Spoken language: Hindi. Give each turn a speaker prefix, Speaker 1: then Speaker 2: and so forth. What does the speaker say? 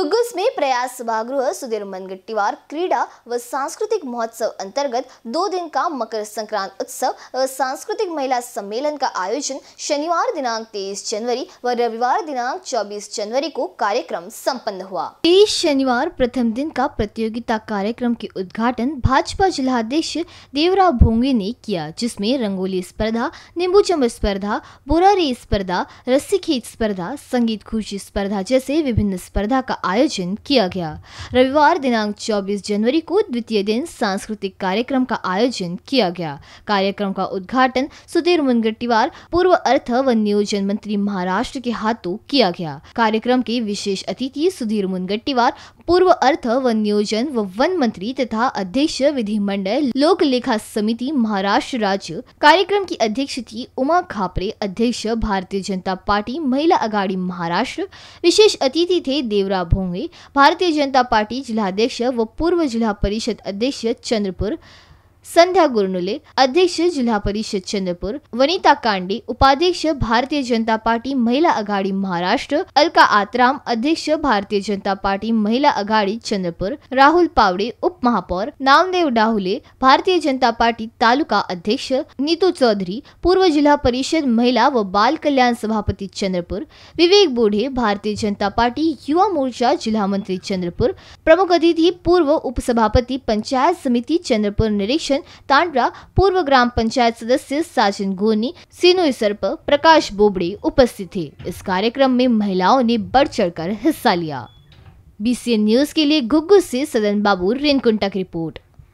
Speaker 1: कुग्गुस में प्रयास सभागृह सुधीर मनगट्टीवार क्रीडा व सांस्कृतिक महोत्सव अंतर्गत दो दिन का मकर संक्रांत उत्सव व सांस्कृतिक महिला सम्मेलन का आयोजन शनिवार दिनांक 23 जनवरी व रविवार दिनांक 24 जनवरी को कार्यक्रम संपन्न हुआ तेईस शनिवार प्रथम दिन का प्रतियोगिता कार्यक्रम के उद्घाटन भाजपा जिलाध्यक्ष देवराव भोंगे ने किया जिसमे रंगोली स्पर्धा नींबू चम्मच स्पर्धा बोरा स्पर्धा रस्सी खेत स्पर्धा संगीत खुशी स्पर्धा जैसे विभिन्न स्पर्धा का आयोजन किया गया रविवार दिनांक 24 जनवरी को द्वितीय दिन सांस्कृतिक कार्यक्रम का आयोजन किया गया कार्यक्रम का उद्घाटन सुधीर मुनगट्टीवार पूर्व अर्थ व नियोजन मंत्री महाराष्ट्र के हाथों किया गया कार्यक्रम के विशेष अतिथि सुधीर मुनगट्टीवार पूर्व अर्थ व नियोजन व वन मंत्री तथा अध्यक्ष विधि मंडल लोक लेखा समिति महाराष्ट्र राज्य कार्यक्रम की अध्यक्ष थी उमा खापरे अध्यक्ष भारतीय जनता पार्टी महिला अगाड़ी महाराष्ट्र विशेष अतिथि थे देवरा भो होंगे भारतीय जनता पार्टी जिलाध्यक्ष व पूर्व जिला परिषद अध्यक्ष चंद्रपुर संध्या गुरनुले अध्यक्ष जिला परिषद चंद्रपुर वनिता कांडे उपाध्यक्ष भारतीय जनता पार्टी महिला अघाड़ी महाराष्ट्र अलका आतराम अध्यक्ष भारतीय जनता पार्टी महिला अघाड़ी चंद्रपुर राहुल पावडे महापौर नामदेव डाहुले भारतीय जनता पार्टी तालुका अध्यक्ष नीतू चौधरी पूर्व जिला परिषद महिला व बाल कल्याण सभापति चंद्रपुर विवेक बोढे भारतीय जनता पार्टी युवा मोर्चा जिला मंत्री चंद्रपुर प्रमुख अतिथि पूर्व सभापति पंचायत समिति चंद्रपुर निरीक्षण तांड्रा पूर्व ग्राम पंचायत सदस्य साजन गोनी सिनोई सर्प प्रकाश बोबड़े उपस्थित थे इस कार्यक्रम में महिलाओं ने बढ़ चढ़कर हिस्सा लिया बीसीएन न्यूज के लिए गुग्गू से सदन बाबू रेनकुंटा की रिपोर्ट